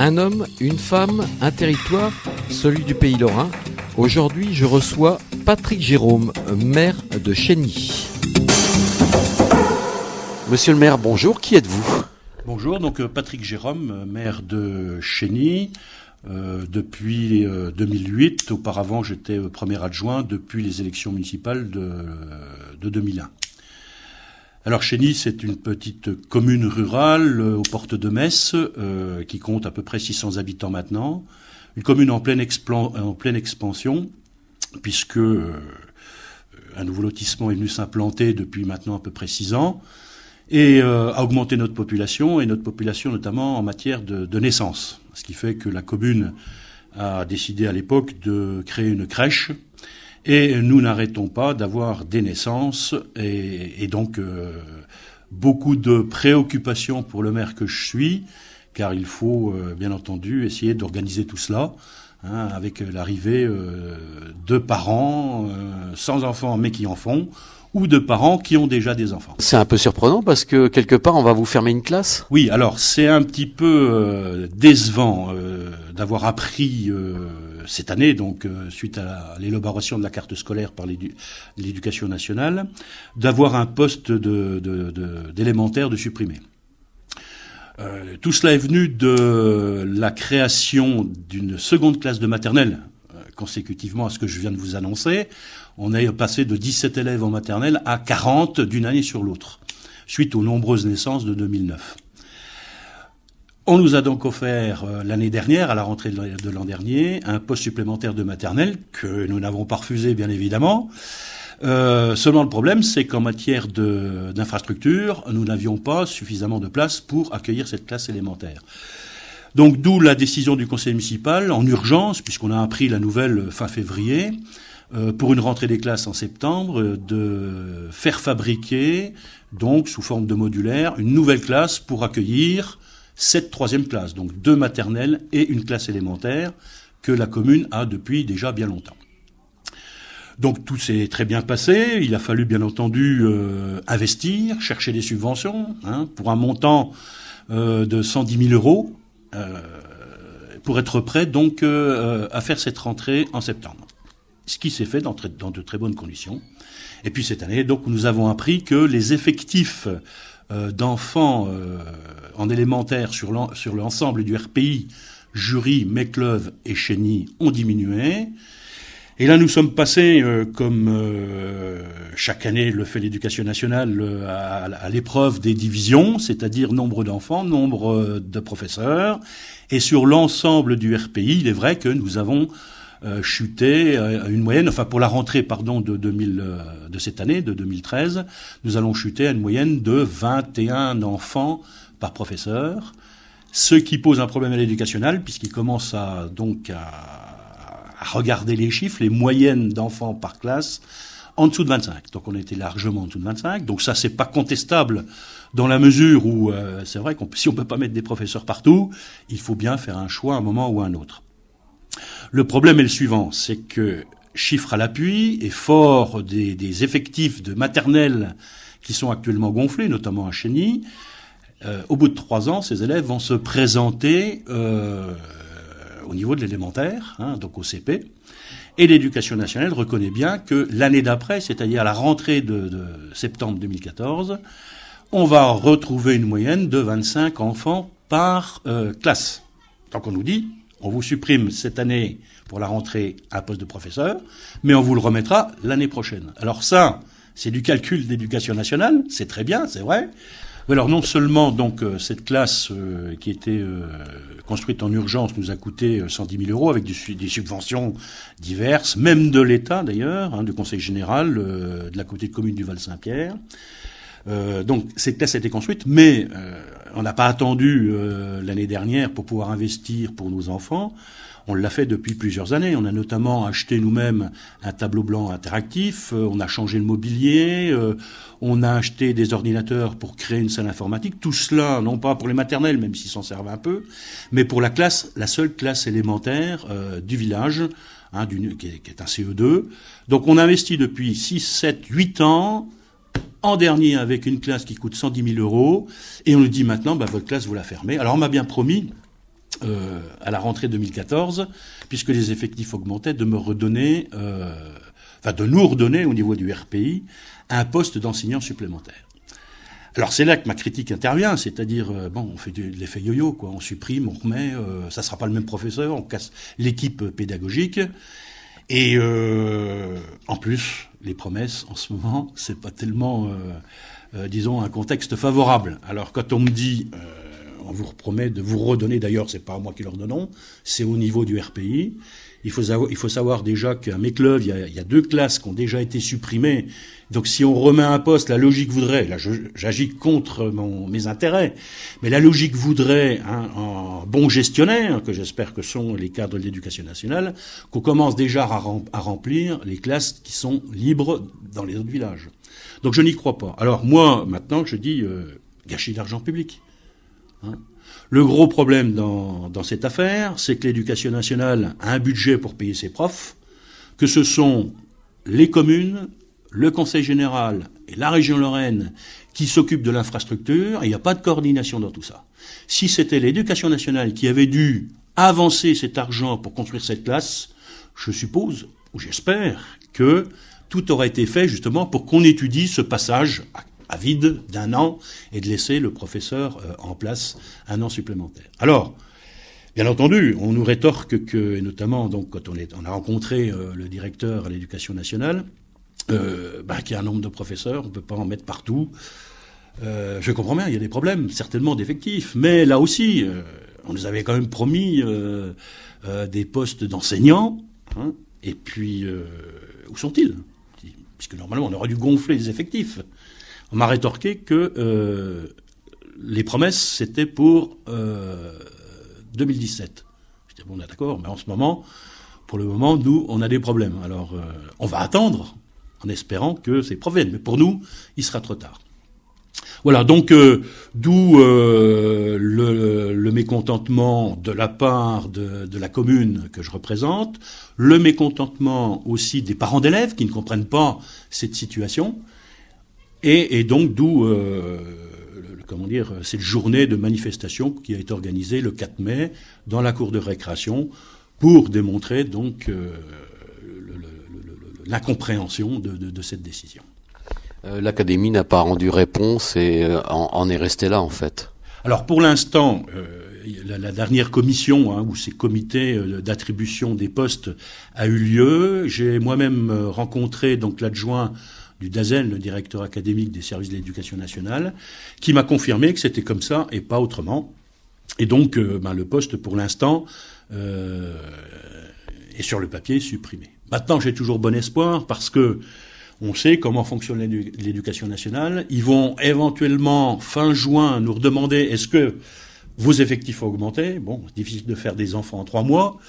Un homme, une femme, un territoire, celui du pays lorrain. Aujourd'hui, je reçois Patrick Jérôme, maire de Chény. Monsieur le maire, bonjour, qui êtes-vous Bonjour, donc euh, Patrick Jérôme, euh, maire de Chény. Euh, depuis 2008, auparavant j'étais premier adjoint depuis les élections municipales de, de 2001. Alors Chény, c'est une petite commune rurale euh, aux portes de Metz euh, qui compte à peu près 600 habitants maintenant. Une commune en pleine, expansion puisque euh, un nouveau lotissement est venu s'implanter depuis maintenant à peu près 6 ans et a augmenté notre population et notre population notamment en matière de naissance. Ce qui fait que la commune a décidé à l'époque de créer une crèche et nous n'arrêtons pas d'avoir des naissances et, et donc euh, beaucoup de préoccupations pour le maire que je suis, car il faut euh, bien entendu essayer d'organiser tout cela. Hein, avec l'arrivée euh, de parents sans enfants mais qui en font, ou de parents qui ont déjà des enfants. C'est un peu surprenant parce que quelque part on va vous fermer une classe. Oui, alors c'est un petit peu décevant d'avoir appris cette année, donc euh, suite à l'élaboration de la carte scolaire par l'éducation nationale, d'avoir un poste d'élémentaire de, de, supprimer. Euh, tout cela est venu de la création d'une seconde classe de maternelle euh, consécutivement à ce que je viens de vous annoncer. On est passé de 17 élèves en maternelle à 40 d'une année sur l'autre, suite aux nombreuses naissances de 2009. On nous a donc offert euh, l'année dernière, à la rentrée de l'an dernier, un poste supplémentaire de maternelle que nous n'avons pas refusé, bien évidemment. Euh, seulement le problème, c'est qu'en matière d'infrastructure, nous n'avions pas suffisamment de place pour accueillir cette classe élémentaire. Donc d'où la décision du conseil municipal en urgence, puisqu'on a appris la nouvelle fin février, euh, pour une rentrée des classes en septembre, de faire fabriquer, donc sous forme de modulaire, une nouvelle classe pour accueillir cette troisième classe, donc deux maternelles et une classe élémentaire que la commune a depuis déjà bien longtemps. Donc tout s'est très bien passé. Il a fallu bien entendu euh, investir, chercher des subventions hein, pour un montant euh, de 110 000 euros euh, pour être prêt donc euh, à faire cette rentrée en septembre. Ce qui s'est fait dans, dans, de très bonnes conditions. Et puis cette année, donc nous avons appris que les effectifs euh, d'enfants euh, en élémentaire sur l'ensemble du RPI, Jury, meclove et Chény ont diminué. Et là, nous sommes passés, euh, comme chaque année le fait l'éducation nationale, à l'épreuve des divisions, c'est-à-dire nombre d'enfants, nombre de professeurs. Et sur l'ensemble du RPI, il est vrai que nous avons euh, chuter euh, à une moyenne, enfin pour la rentrée pardon de 2000, euh, de cette année de 2013, nous allons chuter à une moyenne de 21 enfants par professeur, ce qui pose un problème à l'éducationnel puisqu'il commence à donc à, regarder les chiffres, les moyennes d'enfants par classe en dessous de 25. Donc on était largement en dessous de 25. Donc ça c'est pas contestable dans la mesure où c'est vrai qu'on si on peut pas mettre des professeurs partout, il faut bien faire un choix à un moment ou à un autre. Le problème est le suivant, c'est que chiffre à l'appui et fort des, effectifs de maternelle qui sont actuellement gonflés, notamment à Chenny, euh, au bout de trois ans, ces élèves vont se présenter euh, au niveau de l'élémentaire, hein, donc au CP. Et l'éducation nationale reconnaît bien que l'année d'après, c'est-à-dire à la rentrée de, septembre 2014, on va retrouver une moyenne de 25 enfants par euh, classe. tant qu'on nous dit, on vous supprime cette année pour la rentrée un poste de professeur, mais on vous le remettra l'année prochaine. Alors ça, c'est du calcul d'éducation nationale, c'est très bien, c'est vrai. Alors non seulement donc euh, cette classe euh, qui était euh, construite en urgence nous a coûté 110 000 euros avec des subventions diverses, même de l'État d'ailleurs, hein, du Conseil général de la côté de commune du Val-Saint-Pierre. Euh, donc cette classe a été construite, mais euh, on n'a pas attendu euh, l'année dernière pour pouvoir investir pour nos enfants. On l'a fait depuis plusieurs années. On a notamment acheté nous-mêmes un tableau blanc interactif, on a changé le mobilier, on a acheté des ordinateurs pour créer une salle informatique. Tout cela, non pas pour les maternelles, même s'ils s'en servent un peu, mais pour la classe, la seule classe élémentaire du village, hein, qui, est, un CE2. Donc on investit depuis 6, 7, 8 ans en dernier avec une classe qui coûte 110 000 euros, et on nous dit maintenant, bah, votre classe, vous la fermez. Alors on m'a bien promis, euh, à la rentrée 2014, puisque les effectifs augmentaient, de me redonner, euh, enfin de nous redonner au niveau du RPI, un poste d'enseignant supplémentaire. Alors c'est là que ma critique intervient, c'est-à-dire euh, bon, on fait de, l'effet yo-yo, quoi, on supprime, on remet, ça sera pas le même professeur, on casse l'équipe pédagogique, et en plus, les promesses, en ce moment, c'est pas tellement, euh, euh, disons, un contexte favorable. Alors quand on me dit euh, on vous promet de vous redonner, d'ailleurs, c'est pas à moi qui leur donnons, c'est au niveau du RPI. Il faut savoir, il faut savoir déjà qu'à Méclove, il y, a, il y, a, deux classes qui ont déjà été supprimées. Donc si on remet un poste, la logique voudrait, là j'agis contre mon, mes intérêts, mais la logique voudrait hein, un, bon gestionnaire, que j'espère que sont les cadres de l'éducation nationale, qu'on commence déjà à, remplir les classes qui sont libres dans les autres villages. Donc je n'y crois pas. Alors moi, maintenant, je dis euh, gâcher l'argent public. Hein le gros problème dans, cette affaire, c'est que l'éducation nationale a un budget pour payer ses profs, que ce sont les communes, le Conseil général et la région Lorraine qui s'occupent de l'infrastructure, il n'y a pas de coordination dans tout ça. Si c'était l'éducation nationale qui avait dû avancer cet argent pour construire cette classe, je suppose, ou j'espère, que tout aurait été fait justement pour qu'on étudie ce passage à à vide d'un an et de laisser le professeur euh, en place un an supplémentaire. Alors, Bien entendu, on nous rétorque que, notamment donc quand on, a rencontré euh, le directeur à l'éducation nationale, euh, ben, qu'il y a un nombre de professeurs, on ne peut pas en mettre partout. je comprends bien, il y a des problèmes, certainement d'effectifs, mais là aussi, on nous avait quand même promis des postes d'enseignants, hein, et puis où sont-ils Puisque normalement, on aurait dû gonfler les effectifs. On m'a rétorqué que euh, les promesses, c'était pour 2017. Je dis, bon, on est d'accord, mais en ce moment, pour le moment, nous, on a des problèmes. Alors, euh, on va attendre en espérant que ces proviennent. Mais pour nous, il sera trop tard. Voilà, donc euh, d'où le, mécontentement de la part de, la commune que je représente, le mécontentement aussi des parents d'élèves qui ne comprennent pas cette situation, et, donc d'où, euh, comment dire, cette journée de manifestation qui a été organisée le 4 mai dans la cour de récréation pour démontrer donc euh, l'incompréhension de, cette décision. Euh, L'Académie n'a pas rendu réponse et en, est restée là en fait. Alors pour l'instant, la, dernière commission hein, où ces comités d'attribution des postes a eu lieu. J'ai moi-même rencontré donc l'adjoint du DAZEN, le directeur académique des services de l'éducation nationale, qui m'a confirmé que c'était comme ça et pas autrement. Et donc, euh, ben, le poste, pour l'instant, euh, est sur le papier supprimé. Maintenant, j'ai toujours bon espoir parce que on sait comment fonctionne l'éducation nationale. Ils vont éventuellement, fin juin, nous redemander est-ce que vos effectifs ont augmenté Bon, difficile de faire des enfants en trois mois.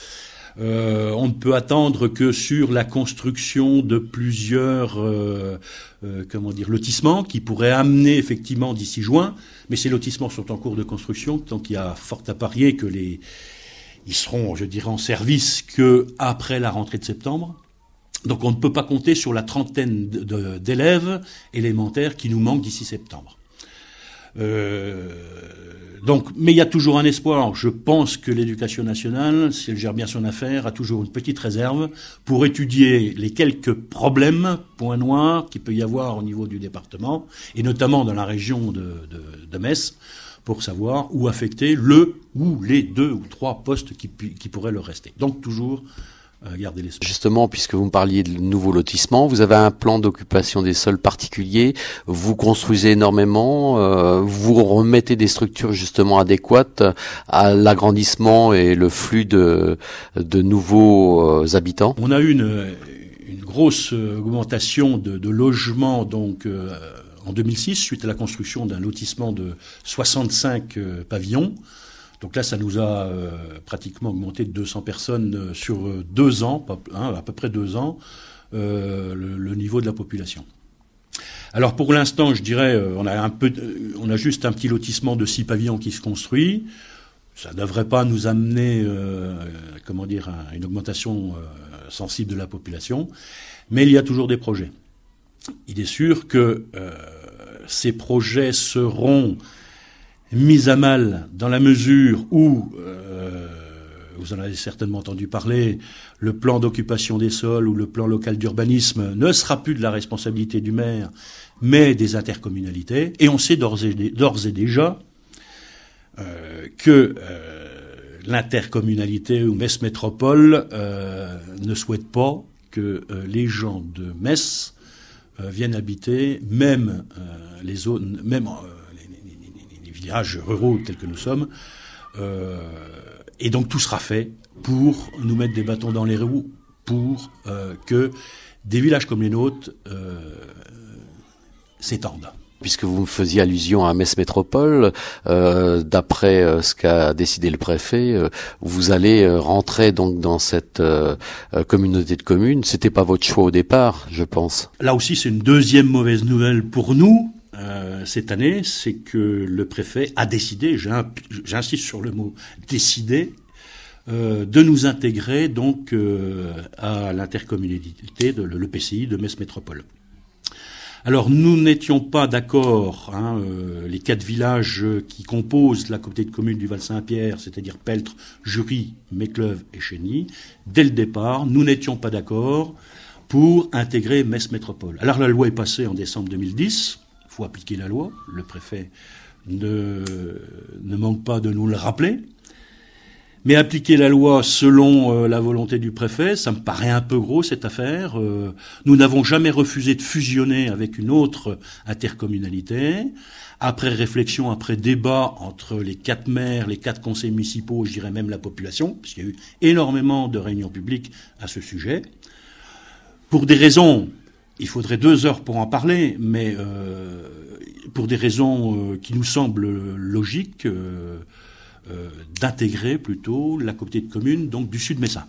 Euh, on ne peut attendre que sur la construction de plusieurs euh, euh, comment dire lotissements qui pourraient amener effectivement d'ici juin, mais ces lotissements sont en cours de construction, tant qu'il y a fort à parier que les ils seront, je dirais, en service que après la rentrée de septembre. Donc on ne peut pas compter sur la trentaine d'élèves élémentaires qui nous manquent d'ici septembre. Euh, donc, mais il y a toujours un espoir. Je pense que l'éducation nationale, si elle gère bien son affaire, a toujours une petite réserve pour étudier les quelques problèmes, points noirs, qu'il peut y avoir au niveau du département, et notamment dans la région de, Metz, pour savoir où affecter le ou les deux ou trois postes qui, qui pourraient leur rester. Donc toujours euh, justement, puisque vous me parliez de nouveaux lotissements, vous avez un plan d'occupation des sols particulier, vous construisez énormément, euh, vous remettez des structures justement adéquates à l'agrandissement et le flux de, nouveaux euh, habitants. On a eu une, grosse augmentation de, logements donc en 2006 suite à la construction d'un lotissement de 65 pavillons. Donc là, ça nous a euh, pratiquement augmenté de 200 personnes euh, sur euh, deux ans, hein, à peu près deux ans, le, niveau de la population. Alors pour l'instant, je dirais, on a, un peu, on a juste un petit lotissement de six pavillons qui se construit. Ça ne devrait pas nous amener, comment dire, à une augmentation sensible de la population, mais il y a toujours des projets. Il est sûr que ces projets seront mise à mal dans la mesure où, euh, vous en avez certainement entendu parler, le plan d'occupation des sols ou le plan local d'urbanisme ne sera plus de la responsabilité du maire, mais des intercommunalités. Et on sait d'ores et, déjà euh, que euh, l'intercommunalité ou Metz Métropole ne souhaite pas que les gens de Metz viennent habiter même les zones, même villages ruraux tels que nous sommes. Euh, et donc tout sera fait pour nous mettre des bâtons dans les roues, pour euh, que des villages comme les nôtres euh, s'étendent. Puisque vous me faisiez allusion à Metz Métropole, d'après ce qu'a décidé le préfet, vous allez rentrer donc dans cette communauté de communes. C'était pas votre choix au départ, je pense. Là aussi, c'est une deuxième mauvaise nouvelle pour nous, euh, cette année, c'est que le préfet a décidé, j'insiste sur le mot, décidé euh, de nous intégrer donc euh, à l'intercommunalité de l'EPCI de Metz Métropole. Alors nous n'étions pas d'accord, hein, les quatre villages qui composent la communauté de communes du Val-Saint-Pierre, c'est-à-dire Peltre, Jury, Mécleuve et Chény, dès le départ, nous n'étions pas d'accord pour intégrer Metz Métropole. Alors la loi est passée en décembre 2010, appliquer la loi. Le préfet ne, ne manque pas de nous le rappeler. Mais appliquer la loi selon euh, la volonté du préfet, ça me paraît un peu gros cette affaire. Euh, nous n'avons jamais refusé de fusionner avec une autre intercommunalité. Après réflexion, après débat entre les quatre maires, les quatre conseils municipaux, je dirais même la population, puisqu'il y a eu énormément de réunions publiques à ce sujet. Pour des raisons il faudrait deux heures pour en parler, mais euh, pour des raisons euh, qui nous semblent logiques, euh, d'intégrer plutôt la communauté de communes donc du Sud Messin.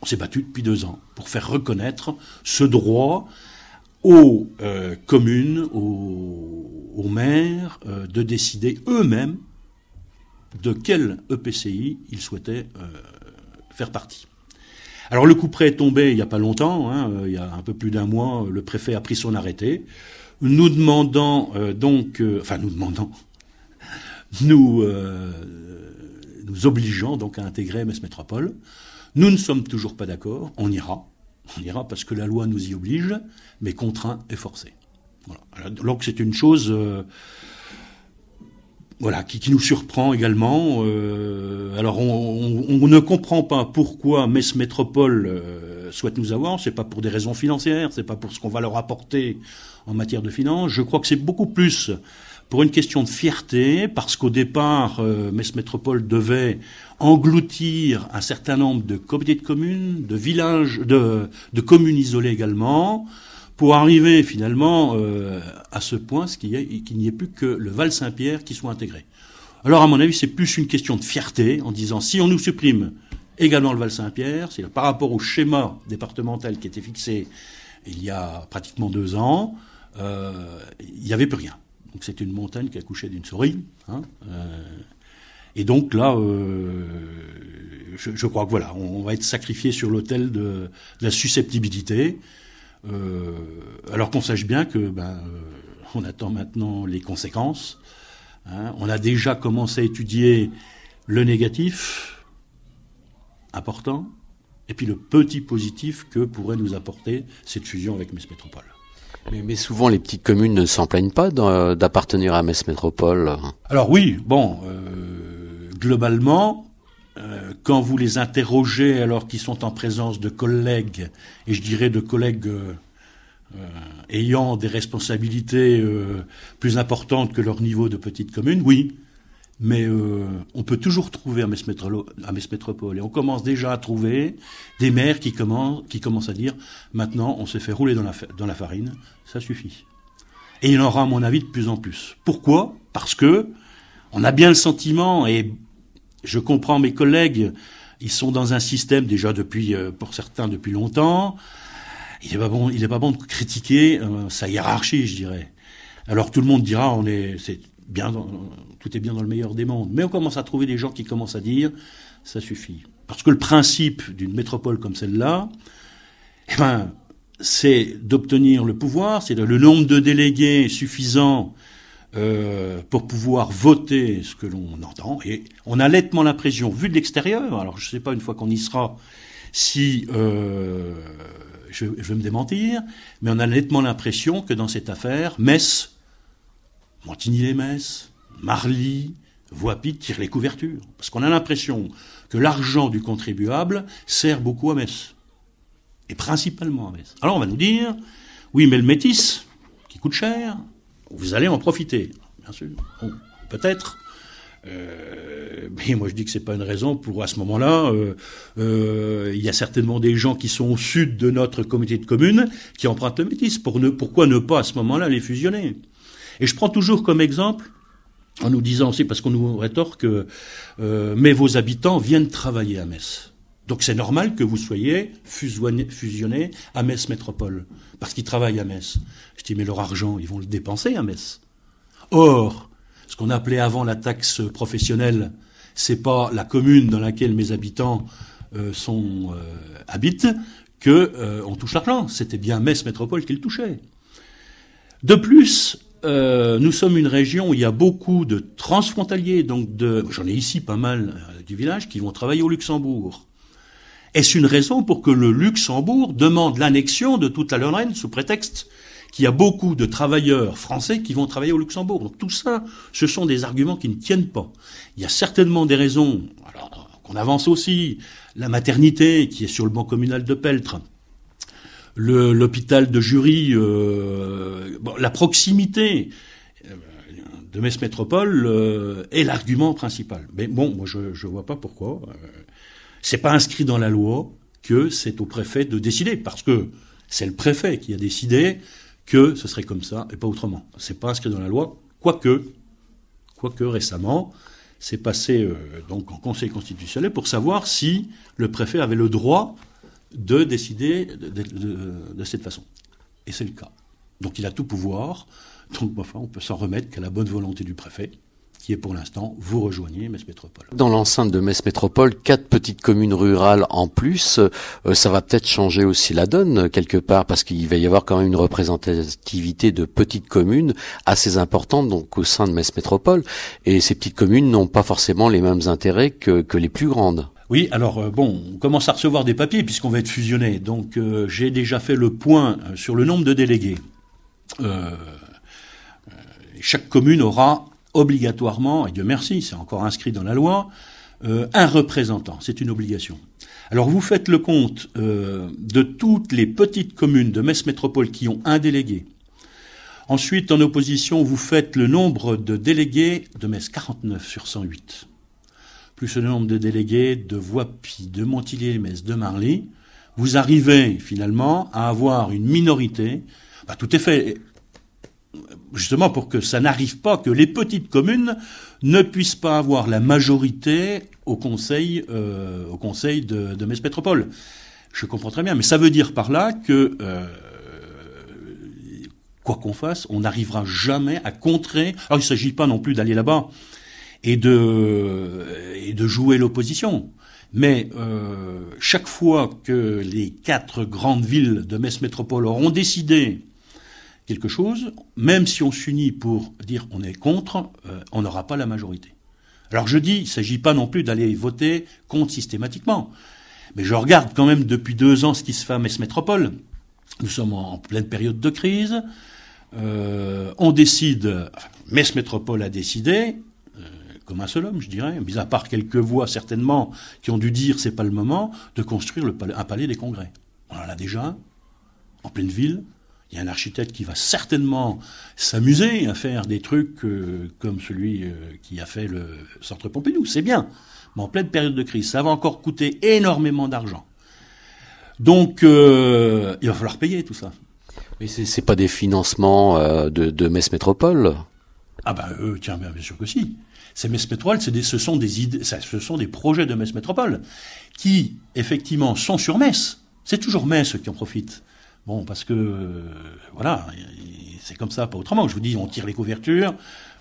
On s'est battu depuis deux ans pour faire reconnaître ce droit aux communes, aux, aux maires, de décider eux-mêmes de quel EPCI ils souhaitaient faire partie. Alors le coup près est tombé il n'y a pas longtemps, hein, euh, il y a un peu plus d'un mois, euh, le préfet a pris son arrêté, nous demandant euh, donc, enfin nous demandant, nous, nous obligeant donc à intégrer MS Métropole. Nous ne sommes toujours pas d'accord, on ira, on ira parce que la loi nous y oblige, mais contraint et forcé. Voilà. Alors, donc c'est une chose voilà, qui, nous surprend également. Euh, alors on, ne comprend pas pourquoi Metz Métropole euh, souhaite nous avoir. C'est pas pour des raisons financières, c'est pas pour ce qu'on va leur apporter en matière de finances. Je crois que c'est beaucoup plus pour une question de fierté, parce qu'au départ, euh, Metz Métropole devait engloutir un certain nombre de comités de communes, de villages, de, de communes isolées également pour arriver finalement euh, à ce point, ce qu'il n'y ait plus que le Val-Saint-Pierre qui soit intégré. Alors à mon avis, c'est plus une question de fierté en disant si on nous supprime également le Val-Saint-Pierre, c'est par rapport au schéma départemental qui était fixé il y a pratiquement deux ans, euh, il n'y avait plus rien. Donc c'est une montagne qui a accouchait d'une souris. Hein, euh, et donc là, je, crois que voilà, on, va être sacrifié sur l'autel de, la susceptibilité. Euh, alors qu'on sache bien que ben, euh, on attend maintenant les conséquences. Hein. On a déjà commencé à étudier le négatif, important, et puis le petit positif que pourrait nous apporter cette fusion avec Metz Métropole. Mais, souvent, les petites communes ne s'en plaignent pas euh, d'appartenir à Metz Métropole. Alors oui, bon, globalement, euh, quand vous les interrogez alors qu'ils sont en présence de collègues, et je dirais de collègues euh, euh, ayant des responsabilités plus importantes que leur niveau de petite commune, oui, mais on peut toujours trouver à Metz, Métropole. Et on commence déjà à trouver des maires qui commencent, qui commencent à dire maintenant, on s'est fait rouler dans la, dans la, farine, ça suffit. Et il en aura, à mon avis, de plus en plus. Pourquoi Parce que on a bien le sentiment, et je comprends mes collègues, ils sont dans un système déjà depuis, euh, pour certains depuis longtemps. Il n'est pas bon, il pas bon de critiquer euh, sa hiérarchie, je dirais. Alors tout le monde dira, on est, c'est bien, tout est bien dans le meilleur des mondes. Mais on commence à trouver des gens qui commencent à dire, ça suffit. Parce que le principe d'une métropole comme celle-là, eh ben, c'est d'obtenir le pouvoir, c'est le nombre de délégués suffisant euh, pour pouvoir voter ce que l'on entend. Et on a nettement l'impression, vu de l'extérieur, alors je ne sais pas une fois qu'on y sera, si euh, je, vais me démentir, mais on a nettement l'impression que dans cette affaire, Metz, Montigny-les-Metz, Marly, Voipy tirent les couvertures. Parce qu'on a l'impression que l'argent du contribuable sert beaucoup à Metz. Et principalement à Metz. Alors on va nous dire, oui, mais le métis, qui coûte cher, vous allez en profiter, bien sûr. Peut-être. Euh, mais moi je dis que c'est pas une raison pour à ce moment-là. Euh, euh, il y a certainement des gens qui sont au sud de notre comité de communes qui empruntent le métis. Pour ne, pourquoi ne pas à ce moment-là les fusionner Et je prends toujours comme exemple en nous disant aussi parce qu'on nous rétorque mais vos habitants viennent travailler à Metz. Donc c'est normal que vous soyez fusionnés à Metz Métropole, parce qu'ils travaillent à Metz. Je dis, mais leur argent, ils vont le dépenser à Metz. Or, ce qu'on appelait avant la taxe professionnelle, c'est pas la commune dans laquelle mes habitants euh, sont, euh, habitent qu'on euh, touche l'argent. C'était bien Metz Métropole qui le touchait. De plus, nous sommes une région où il y a beaucoup de transfrontaliers, donc de, j'en ai ici pas mal du village, qui vont travailler au Luxembourg. Est-ce une raison pour que le Luxembourg demande l'annexion de toute la Lorraine sous prétexte qu'il y a beaucoup de travailleurs français qui vont travailler au Luxembourg Donc tout ça, ce sont des arguments qui ne tiennent pas. Il y a certainement des raisons qu'on avance aussi. La maternité qui est sur le banc communal de Peltre, l'hôpital de Jury, euh, la proximité euh, de Metz Métropole euh, est l'argument principal. Mais bon, moi je ne vois pas pourquoi. C'est pas inscrit dans la loi que c'est au préfet de décider, parce que c'est le préfet qui a décidé que ce serait comme ça et pas autrement. C'est pas inscrit dans la loi, quoique, quoique récemment, c'est passé euh, donc en Conseil constitutionnel pour savoir si le préfet avait le droit de décider de, cette façon. Et c'est le cas. Donc il a tout pouvoir. Donc, on peut s'en remettre qu'à la bonne volonté du préfet qui est pour l'instant vous rejoignez Metz Métropole. Dans l'enceinte de Metz Métropole, quatre petites communes rurales en plus, euh, ça va peut-être changer aussi la donne quelque part parce qu'il va y avoir quand même une représentativité de petites communes assez importante donc au sein de Metz Métropole et ces petites communes n'ont pas forcément les mêmes intérêts que, les plus grandes. Oui, alors euh, bon, on commence à recevoir des papiers puisqu'on va être fusionné. Donc euh, j'ai déjà fait le point sur le nombre de délégués. chaque commune aura obligatoirement, et Dieu merci, c'est encore inscrit dans la loi, euh, un représentant. C'est une obligation. Alors vous faites le compte euh, de toutes les petites communes de Metz Métropole qui ont un délégué. Ensuite, en opposition, vous faites le nombre de délégués de Metz 49 sur 108, plus le nombre de délégués de Voipy, de Montillier, Metz, de Marly. Vous arrivez finalement à avoir une minorité. Bah, tout est fait justement pour que ça n'arrive pas que les petites communes ne puissent pas avoir la majorité au conseil, euh, au conseil de, de Metz Métropole. Je comprends très bien, mais ça veut dire par là que euh, quoi qu'on fasse, on n'arrivera jamais à contrer. Alors il ne s'agit pas non plus d'aller là-bas et de et de jouer l'opposition. Mais euh, chaque fois que les quatre grandes villes de Metz Métropole auront décidé quelque chose, même si on s'unit pour dire on est contre, euh, on n'aura pas la majorité. Alors je dis, il ne s'agit pas non plus d'aller voter contre systématiquement, mais je regarde quand même depuis deux ans ce qui se fait à Metz-Métropole. Nous sommes en, pleine période de crise. Euh, on décide, Metz-Métropole a décidé, euh, comme un seul homme, je dirais, mis à part quelques voix certainement qui ont dû dire c'est pas le moment, de construire un palais des congrès. On en a déjà un, en pleine ville. Il y a un architecte qui va certainement s'amuser à faire des trucs euh, comme celui euh, qui a fait le centre Pompidou. C'est bien. Mais en pleine période de crise, ça va encore coûter énormément d'argent. Donc, euh, il va falloir payer tout ça. Mais n'est pas des financements de, Metz Métropole Ah ben, bah, tiens, bien, sûr que si. Ces Metz Métropole, ce sont des ce sont des projets de Metz Métropole qui, effectivement, sont sur Metz. C'est toujours Metz qui en profite. Bon, parce que euh, voilà, c'est comme ça, pas autrement. Je vous dis, on tire les couvertures.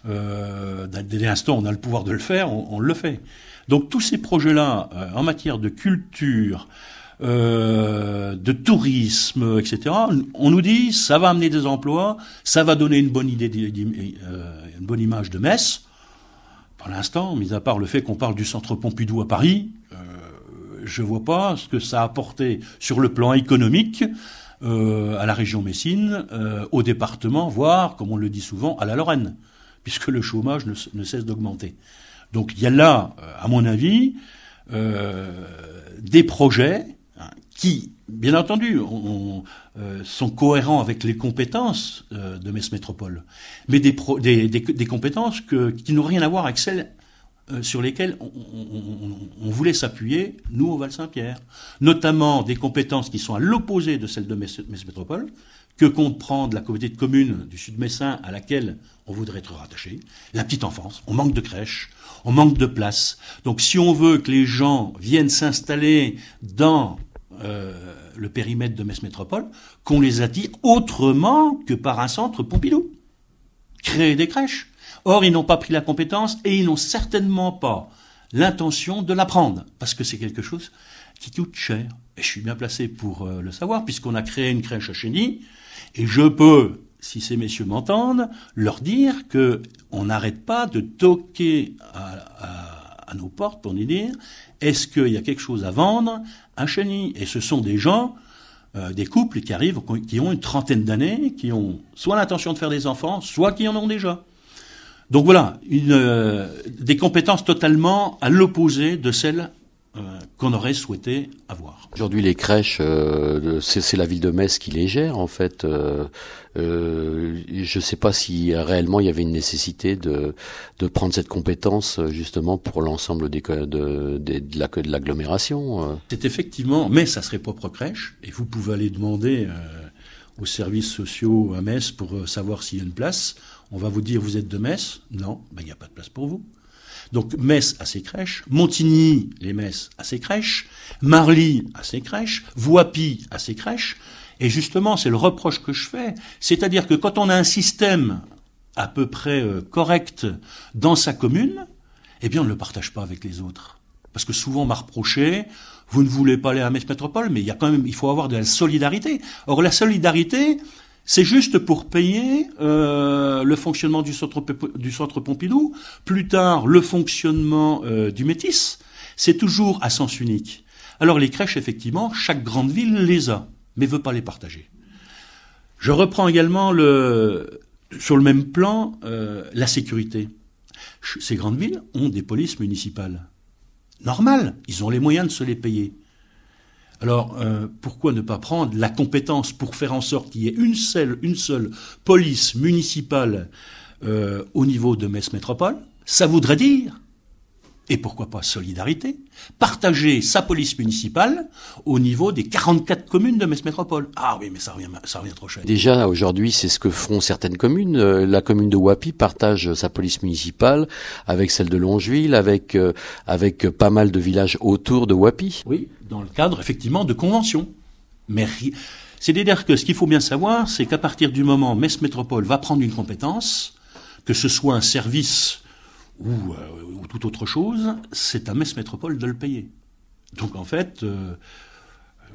Euh, dès l'instant, on a le pouvoir de le faire, on, le fait. Donc tous ces projets-là, euh, en matière de culture, euh, de tourisme, etc. On nous dit ça va amener des emplois, ça va donner une bonne idée, une bonne image de Metz. Pour l'instant, mis à part le fait qu'on parle du centre Pompidou à Paris, je vois pas ce que ça a apporté sur le plan économique, euh, à la région Messine, euh, au département, voire, comme on le dit souvent, à la Lorraine, puisque le chômage ne, cesse d'augmenter. Donc il y a là, euh, à mon avis, des projets hein, qui, bien entendu, sont cohérents avec les compétences de Metz Métropole, mais des, compétences qui n'ont rien à voir avec celles euh, sur lesquels on, voulait s'appuyer, nous, au Val-Saint-Pierre. Notamment des compétences qui sont à l'opposé de celles de Metz, Métropole, que compte prendre la communauté de communes du Sud Messin à laquelle on voudrait être rattaché, la petite enfance, on manque de crèches, on manque de places. Donc si on veut que les gens viennent s'installer dans euh, le périmètre de Metz Métropole, qu'on les attire autrement que par un centre Pompidou. Créer des crèches, Or, ils n'ont pas pris la compétence et ils n'ont certainement pas l'intention de l'apprendre, parce que c'est quelque chose qui coûte cher. Et je suis bien placé pour euh, le savoir, puisqu'on a créé une crèche à Chenille, et je peux, si ces messieurs m'entendent, leur dire que on n'arrête pas de toquer à, nos portes pour nous dire est-ce qu'il y a quelque chose à vendre à Chenille Et ce sont des gens, euh, des couples qui arrivent, qui ont une trentaine d'années, qui ont soit l'intention de faire des enfants, soit qui en ont déjà. Donc voilà, euh, des compétences totalement à l'opposé de celles euh, qu'on aurait souhaité avoir. Aujourd'hui, les crèches, euh, c'est la ville de Metz qui les gère en fait. je ne sais pas si réellement il y avait une nécessité de, de prendre cette compétence justement pour l'ensemble des, de, de, de l'agglomération. c'est effectivement Mais ça serait propre crèche. et vous pouvez aller demander aux services sociaux à Metz pour savoir s'il y a une place. On va vous dire, vous êtes de Metz Non, ben, il n'y a pas de place pour vous. Donc Metz a ses crèches, Montigny, les Metz, a ses crèches, Marly a ses crèches, Voipy a ses crèches. Et justement, c'est le reproche que je fais. C'est-à-dire que quand on a un système à peu près euh, correct dans sa commune, eh bien, on ne le partage pas avec les autres. Parce que souvent, on m'a reproché, vous ne voulez pas aller à Metz Métropole, mais il y a quand même, il faut avoir de la solidarité. Or, la solidarité, c'est juste pour payer euh, le fonctionnement du centre, Pompidou, plus tard le fonctionnement euh, du Métis. C'est toujours à sens unique. Alors les crèches, effectivement, chaque grande ville les a, mais veut pas les partager. Je reprends également le, sur le même plan euh, la sécurité. Ces grandes villes ont des polices municipales. Normal, ils ont les moyens de se les payer. Alors, euh, pourquoi ne pas prendre la compétence pour faire en sorte qu'il y ait une seule, une seule police municipale euh, au niveau de Metz Métropole Ça voudrait dire et pourquoi pas solidarité, partager sa police municipale au niveau des 44 communes de Metz Métropole. Ah oui, mais ça revient, ça revient trop cher. Déjà, aujourd'hui, c'est ce que font certaines communes. Euh, la commune de Wapi partage sa police municipale avec celle de Longeville, avec, euh, avec pas mal de villages autour de Wapi. Oui, dans le cadre, effectivement, de conventions. Mais c'est-à-dire que ce qu'il faut bien savoir, c'est qu'à partir du moment où Metz Métropole va prendre une compétence, que ce soit un service ou, euh, ou toute autre chose, c'est à Metz Métropole de le payer. Donc en fait, euh,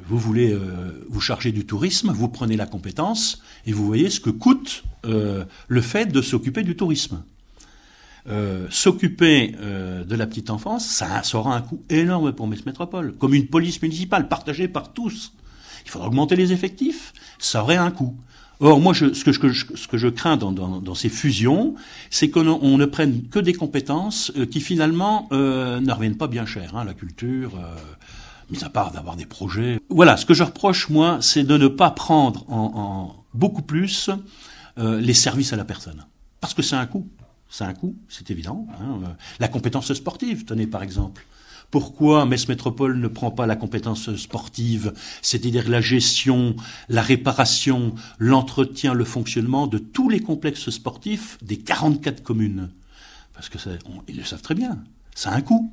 vous voulez euh, vous charger du tourisme, vous prenez la compétence et vous voyez ce que coûte le fait de s'occuper du tourisme. s'occuper de la petite enfance, ça, ça, aura un coût énorme pour Metz Métropole, comme une police municipale partagée par tous. Il faudra augmenter les effectifs, ça aurait un coût. Or, moi, ce, que je, crains dans, ces fusions, c'est qu'on ne prenne que des compétences euh, qui finalement euh, ne reviennent pas bien cher. Hein, la culture, euh, mis à part d'avoir des projets. Voilà, ce que je reproche, moi, c'est de ne pas prendre en, beaucoup plus les services à la personne. Parce que c'est un coût. C'est un coût, c'est évident. Hein, la compétence sportive, tenez par exemple. Pourquoi Metz Métropole ne prend pas la compétence sportive, c'est-à-dire la gestion, la réparation, l'entretien, le fonctionnement de tous les complexes sportifs des 44 communes Parce que ils le savent très bien, ça a un coût.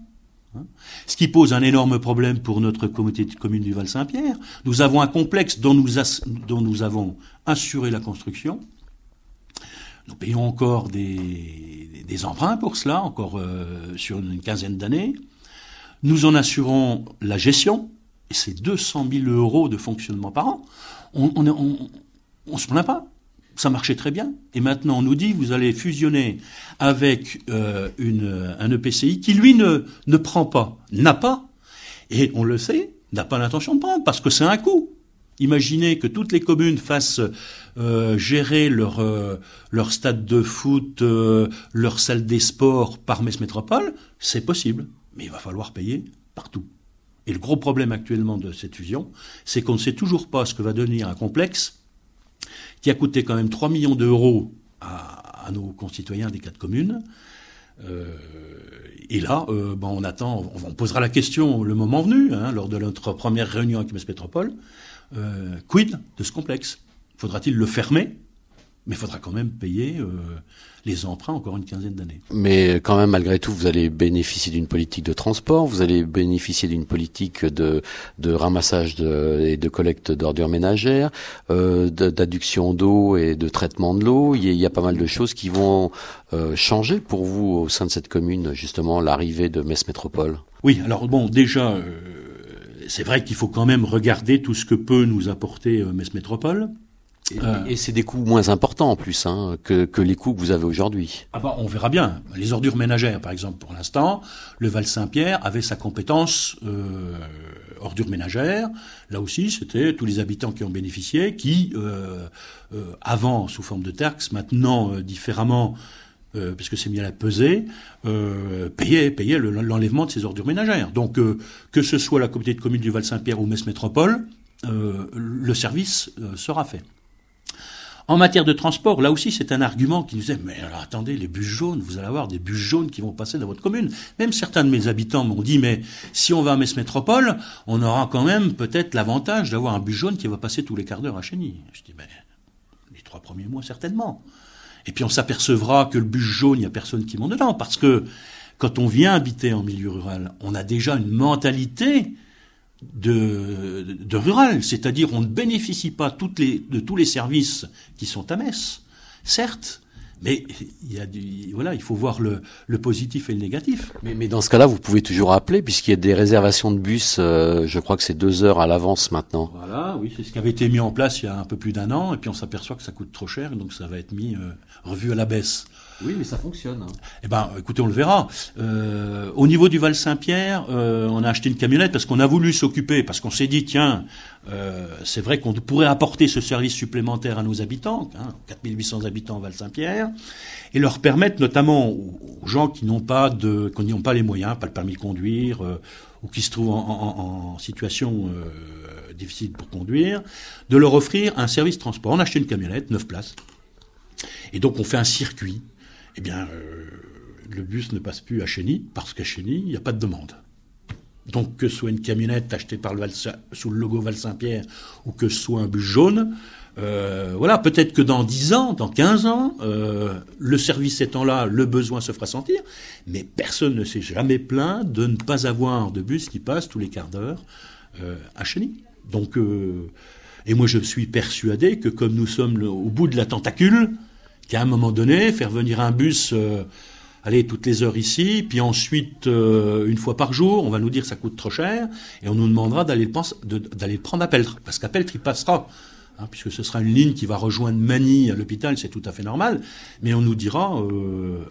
Hein. Ce qui pose un énorme problème pour notre communauté de communes du Val-Saint-Pierre. Nous avons un complexe dont nous, avons assuré la construction. Nous payons encore des, emprunts pour cela, encore euh, sur une quinzaine d'années. Nous en assurons la gestion, et c'est 200 000 euros de fonctionnement par an. On ne on, on, se plaint pas ça marchait très bien. Et maintenant, on nous dit, vous allez fusionner avec euh, un EPCI qui, lui, ne, ne prend pas, n'a pas, et on le sait, n'a pas l'intention de prendre, parce que c'est un coût. Imaginez que toutes les communes fassent euh, gérer leur, euh, leur stade de foot, leur salle des sports par Metz Métropole, c'est possible. Mais il va falloir payer partout. Et le gros problème actuellement de cette fusion, c'est qu'on ne sait toujours pas ce que va devenir un complexe qui a coûté quand même 3 millions d'euros à, nos concitoyens des quatre communes. Euh, et là, euh, ben, on attend, on, posera la question le moment venu, hein, lors de notre première réunion avec MS Métropole. Euh, quid de ce complexe Faudra-t-il le fermer mais il faudra quand même payer euh, les emprunts encore une quinzaine d'années. Mais quand même, malgré tout, vous allez bénéficier d'une politique de transport, vous allez bénéficier d'une politique de, ramassage de, et de collecte d'ordures ménagères, euh, d'adduction d'eau et de traitement de l'eau. Il, y a pas mal de choses qui vont euh, changer pour vous au sein de cette commune, justement, l'arrivée de Metz Métropole. Oui, alors bon, déjà euh, c'est vrai qu'il faut quand même regarder tout ce que peut nous apporter Metz Métropole. Ah. Et, c'est des coûts moins importants en plus hein, que, les coûts que vous avez aujourd'hui. Ah bah, on verra bien. Les ordures ménagères, par exemple, pour l'instant, le Val-Saint-Pierre avait sa compétence euh, ordures ménagères. Là aussi, c'était tous les habitants qui en bénéficiaient, qui, euh, euh, avant sous forme de taxe, maintenant euh, différemment, euh, puisque c'est mis à la pesée, euh, payer, l'enlèvement de ces ordures ménagères. Donc que ce soit la communauté de communes du Val-Saint-Pierre ou Metz Métropole, le service sera fait. En matière de transport, là aussi, c'est un argument qui nous dit Mais attendez, les bus jaunes, vous allez avoir des bus jaunes qui vont passer dans votre commune. Même certains de mes habitants m'ont dit Mais si on va à Metz Métropole, on aura quand même peut-être l'avantage d'avoir un bus jaune qui va passer tous les quarts d'heure à Chenille. Je dis Mais les trois premiers mois, certainement. Et puis on s'apercevra que le bus jaune, il n'y a personne qui monte dedans, parce que quand on vient habiter en milieu rural, on a déjà une mentalité de, rural, c'est-à-dire on ne bénéficie pas de tous les services qui sont à Metz, certes, mais il, voilà, il faut voir le, positif et le négatif. Mais, dans ce cas-là, vous pouvez toujours appeler, puisqu'il y a des réservations de bus, euh, je crois que c'est deux heures à l'avance maintenant. Voilà, oui, c'est ce qui avait été mis en place il y a un peu plus d'un an, et puis on s'aperçoit que ça coûte trop cher, donc ça va être mis en euh, revu à la baisse. Oui, mais ça fonctionne. Hein. Eh ben, écoutez, on le verra. Euh, au niveau du Val Saint-Pierre, euh, on a acheté une camionnette parce qu'on a voulu s'occuper, parce qu'on s'est dit, tiens, euh, c'est vrai qu'on pourrait apporter ce service supplémentaire à nos habitants, hein, 4800 habitants au Val Saint-Pierre, et leur permettre notamment aux, gens qui n'ont pas de, qui pas les moyens, pas le permis de conduire, ou qui se trouvent en, en situation difficile pour conduire, de leur offrir un service de transport. On a acheté une camionnette, 9 places. Et donc on fait un circuit eh bien, euh, le bus ne passe plus à Cheny parce qu'à Cheny, il n'y a pas de demande. Donc que ce soit une camionnette achetée par le sous le logo Val-Saint-Pierre ou que ce soit un bus jaune, euh, voilà, peut-être que dans 10 ans, dans 15 ans, euh, le service étant là, le besoin se fera sentir, mais personne ne s'est jamais plaint de ne pas avoir de bus qui passe tous les quarts d'heure à Cheny. Donc, et moi je suis persuadé que comme nous sommes au bout de la tentacule, à un moment donné, faire venir un bus, euh, allez, toutes les heures ici, puis ensuite, euh, une fois par jour, on va nous dire que ça coûte trop cher, et on nous demandera d'aller le, prendre à Peltre, parce qu'à Peltre, il passera. Hein, puisque ce sera une ligne qui va rejoindre manny à l'hôpital, c'est tout à fait normal, mais on nous dira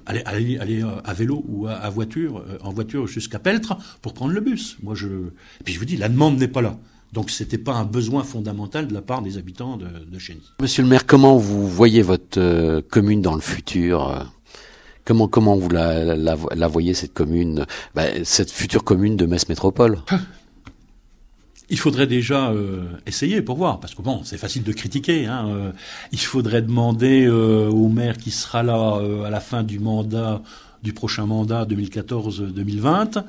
allez, euh, aller à vélo ou à, voiture, en voiture jusqu'à Peltre pour prendre le bus. Moi, je... puis je vous dis, la demande n'est pas là. Donc ce n'était pas un besoin fondamental de la part des habitants de, de Monsieur le maire, comment vous voyez votre euh, commune dans le futur euh? Comment, comment vous la, voyez, cette commune, bah, cette future commune de Metz Métropole hein? Il faudrait déjà euh, essayer pour voir, parce que bon, c'est facile de critiquer. Hein, il faudrait demander au maire qui sera là à la fin du mandat, du prochain mandat 2014-2020,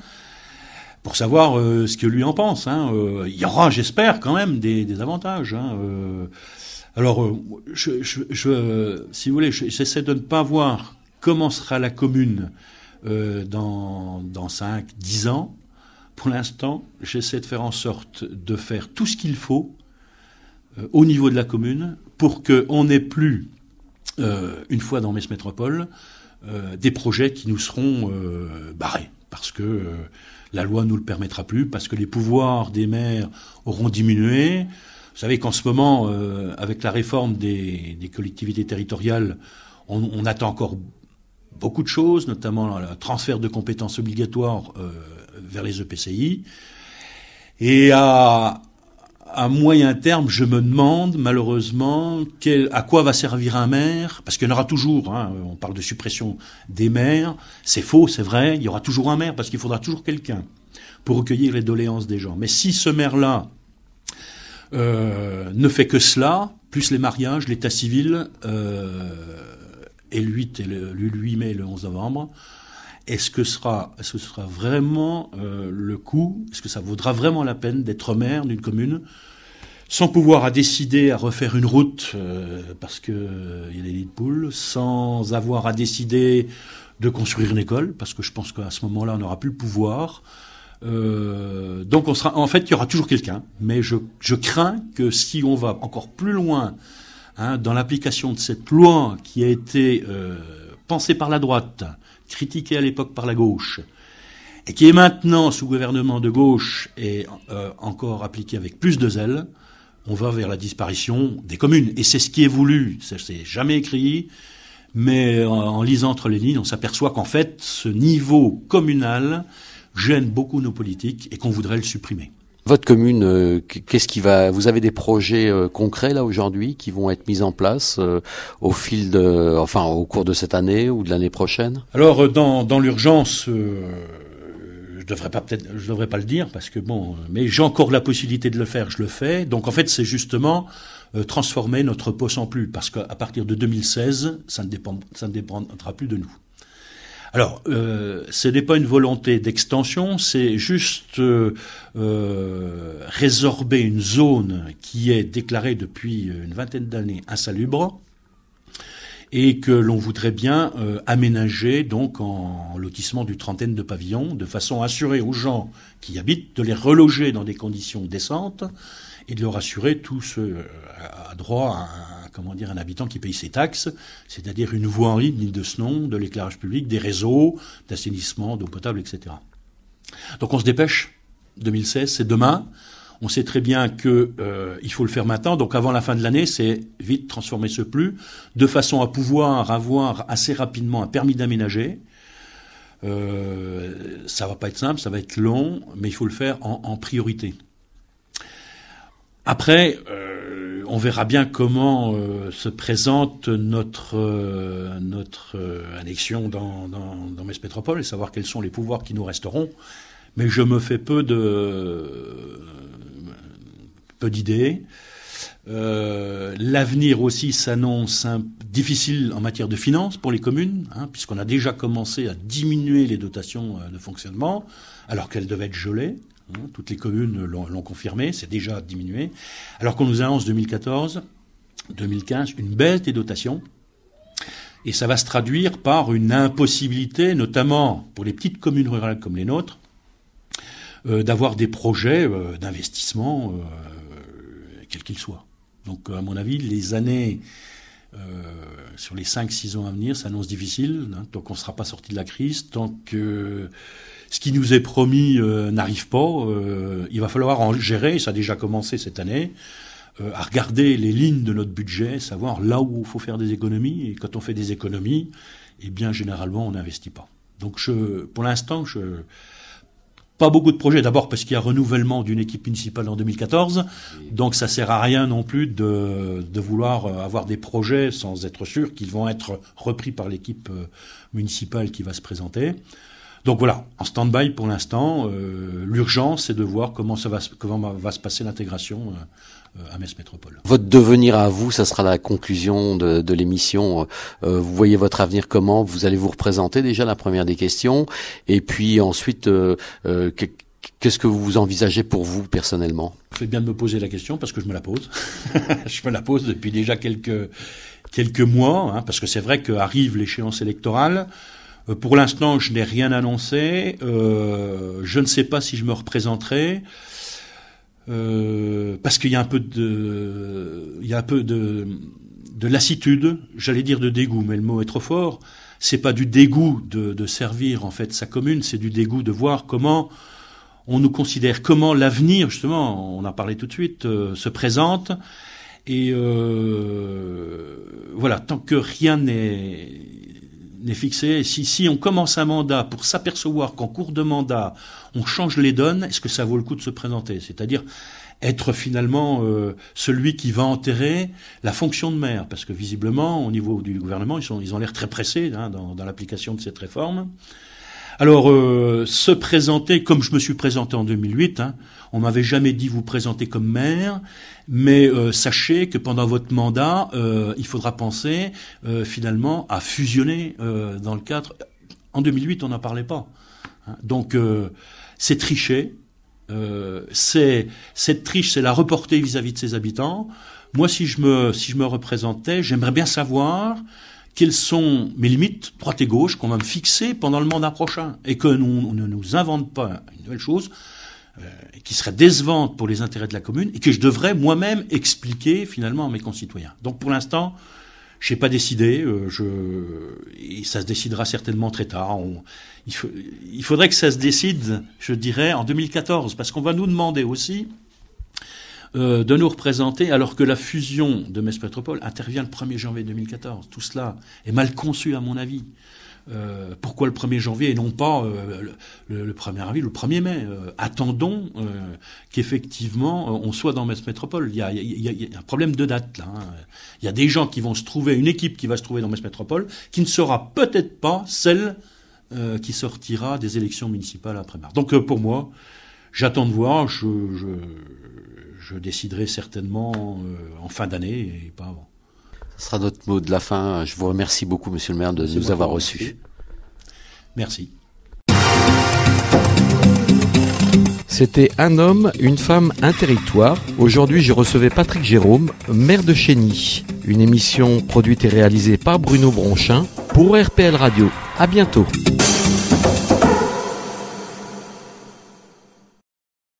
pour savoir euh, ce que lui en pense. Hein. Euh, il y aura, j'espère, quand même des, avantages. Hein. Euh, alors, je, si vous voulez, j'essaie de ne pas voir comment sera la commune dans, dans 5, 10 ans. Pour l'instant, j'essaie de faire en sorte de faire tout ce qu'il faut au niveau de la commune pour qu'on n'ait plus, une fois dans mes Métropole, des projets qui nous seront barrés. Parce que la loi ne nous le permettra plus parce que les pouvoirs des maires auront diminué. Vous savez qu'en ce moment, euh, avec la réforme des, collectivités territoriales, on, attend encore beaucoup de choses, notamment le transfert de compétences obligatoires euh, vers les EPCI. Et à, à moyen terme, je me demande malheureusement à quoi va servir un maire, parce qu'il y en aura toujours, hein, on parle de suppression des maires, c'est faux, c'est vrai, il y aura toujours un maire, parce qu'il faudra toujours quelqu'un pour recueillir les doléances des gens. Mais si ce maire-là euh, ne fait que cela, plus les mariages, l'état civil, euh, et le 8 mai le 11 novembre, est-ce que ce sera, est-ce que sera vraiment euh, le coup Est-ce que ça vaudra vraiment la peine d'être maire d'une commune sans pouvoir à décider à refaire une route euh, parce que euh, il y a des lits poules, sans avoir à décider de construire une école parce que je pense qu'à ce moment-là on n'aura plus le pouvoir. donc on sera, en fait, il y aura toujours quelqu'un, mais je, je, crains que si on va encore plus loin hein, dans l'application de cette loi qui a été pensée par la droite, critiqué à l'époque par la gauche, et qui est maintenant sous gouvernement de gauche et euh, encore appliqué avec plus de zèle, on va vers la disparition des communes. Et c'est ce qui est voulu, Ça, s'est jamais écrit, mais euh, en, lisant entre les lignes, on s'aperçoit qu'en fait, ce niveau communal gêne beaucoup nos politiques et qu'on voudrait le supprimer. Votre commune, euh, qu'est-ce qui va Vous avez des projets euh, concrets là aujourd'hui qui vont être mis en place euh, au fil de, enfin, au cours de cette année ou de l'année prochaine Alors, dans, dans l'urgence, je devrais pas peut-être, je devrais pas le dire parce que bon, mais j'ai encore la possibilité de le faire, je le fais. Donc en fait, c'est justement transformer notre poste en plus parce qu'à partir de 2016, ça ne, dépend, ça ne dépendra plus de nous. Alors, euh, ce n'est pas une volonté d'extension, c'est juste euh, euh, résorber une zone qui est déclarée depuis une vingtaine d'années insalubre et que l'on voudrait bien aménager donc en lotissement du trentaine de pavillons, de façon à assurer aux gens qui y habitent de les reloger dans des conditions décentes et de leur assurer tout ce à un comment dire, un habitant qui paye ses taxes, c'est-à-dire une voie en ligne de ce nom, de l'éclairage public, des réseaux d'assainissement, d'eau potable, etc. Donc on se dépêche. 2016, c'est demain. On sait très bien que euh, il faut le faire maintenant. Donc avant la fin de l'année, c'est vite transformer ce plus de façon à pouvoir avoir assez rapidement un permis d'aménager. Ça euh, ça va pas être simple, ça va être long, mais il faut le faire en, priorité. Après, euh, on verra bien comment euh, se présente notre euh, notre euh, annexion dans, dans, et savoir quels sont les pouvoirs qui nous resteront. Mais je me fais peu de peu d'idées. L'avenir aussi s'annonce difficile en matière de finances pour les communes, hein, puisqu'on a déjà commencé à diminuer les dotations de fonctionnement, alors qu'elles devaient être gelées. Hein, toutes les communes l'ont confirmé, c'est déjà diminué. Alors qu'on nous annonce 2014, 2015, une baisse des dotations. Et ça va se traduire par une impossibilité, notamment pour les petites communes rurales comme les nôtres, euh, d'avoir des projets euh, d'investissement, euh, quels qu'ils soient. Donc, à mon avis, les années sur les 5-6 ans à venir s'annoncent difficiles, hein, tant qu'on ne sera pas sorti de la crise, tant que ce qui nous est promis euh, n'arrive pas. Euh, il va falloir en gérer, ça a déjà commencé cette année, euh, à regarder les lignes de notre budget, savoir là où il faut faire des économies. Et quand on fait des économies, eh bien généralement on n'investit pas. Donc je, pour l'instant, je pas beaucoup de projets. D'abord parce qu'il y a renouvellement d'une équipe municipale en 2014, donc ça sert à rien non plus de vouloir avoir des projets sans être sûr qu'ils vont être repris par l'équipe municipale qui va se présenter. Donc voilà, en stand-by pour l'instant, euh, l'urgence c'est de voir comment, ça va, comment va se passer l'intégration euh, euh, à Metz Métropole. Votre devenir à vous, ça sera la conclusion de, l'émission. vous voyez votre avenir comment Vous allez vous représenter déjà la première des questions, et puis ensuite, qu'est-ce que vous envisagez pour vous personnellement C'est bien de me poser la question parce que je me la pose. je me la pose depuis déjà quelques quelques mois, hein, parce que c'est vrai qu'arrive l'échéance électorale. Euh, pour l'instant, je n'ai rien annoncé. Euh, je ne sais pas si je me représenterai. Euh, parce qu'il y a un peu de, il y a un peu de, lassitude, j'allais dire de dégoût, mais le mot est trop fort. C'est pas du dégoût de, servir en fait sa commune, c'est du dégoût de voir comment on nous considère, comment l'avenir justement, on en parlait tout de suite, se présente. Et voilà, tant que rien n'est les fixer. Si, si on commence un mandat pour s'apercevoir qu'en cours de mandat, on change les donnes, est-ce que ça vaut le coup de se présenter C'est-à-dire être finalement euh, celui qui va enterrer la fonction de maire, parce que visiblement, au niveau du gouvernement, ils, sont, ils ont l'air très pressés hein, dans, dans l'application de cette réforme. Alors, euh, se présenter comme je me suis présenté en 2008, hein, on m'avait jamais dit vous présenter comme maire, mais euh, sachez que pendant votre mandat, euh, il faudra penser euh, finalement à fusionner dans le cadre. En 2008, on n'en parlait pas. Hein. Donc c'est tricher. c'est cette triche, c'est la reporter vis-à-vis de ses habitants. Moi, si je me si je me représentais, j'aimerais bien savoir quelles sont mes limites droite et gauche qu'on va me fixer pendant le mandat prochain et que nous, ne nous invente pas une nouvelle chose euh, qui serait décevante pour les intérêts de la commune et que je devrais moi-même expliquer finalement à mes concitoyens. Donc pour l'instant, je n'ai pas décidé. Euh, je, et ça se décidera certainement très tard. il, faudrait que ça se décide, je dirais, en 2014, parce qu'on va nous demander aussi euh, de nous représenter alors que la fusion de Metz Métropole intervient le 1er janvier 2014. Tout cela est mal conçu à mon avis. Euh, pourquoi le 1er janvier et non pas euh, le, le, 1er avril le 1er mai euh, Attendons qu'effectivement on soit dans Metz Métropole. Il y, a, y a, un problème de date là. Hein. Il y a des gens qui vont se trouver, une équipe qui va se trouver dans Metz Métropole, qui ne sera peut-être pas celle qui sortira des élections municipales après mars. Donc pour moi, j'attends de voir. je, je déciderai certainement en fin d'année et pas avant. Ce sera notre mot de la fin. Je vous remercie beaucoup, monsieur le maire, de nous avoir reçus. Merci. C'était Un homme, une femme, un territoire. Aujourd'hui, je recevais Patrick Jérôme, maire de Chény. Une émission produite et réalisée par Bruno Bronchin pour RPL Radio. À bientôt.